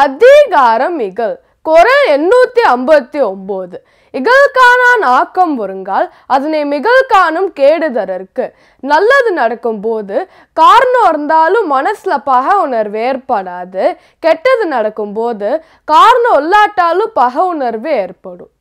அதிகாரம் இகழ் குரல் எண்ணூற்றி ஐம்பத்தி ஒன்பது இகழ்கானான் ஆக்கம் ஒருங்கால் அதனை மிகழ்கானும் கேடுதரற்கு நல்லது நடக்கும் போது காரணம் இருந்தாலும் மனசில் பக உணர்வு ஏற்படாது கெட்டது நடக்கும் போது காரணம் உள்ளாட்டாலும் பக உணர்வு ஏற்படும்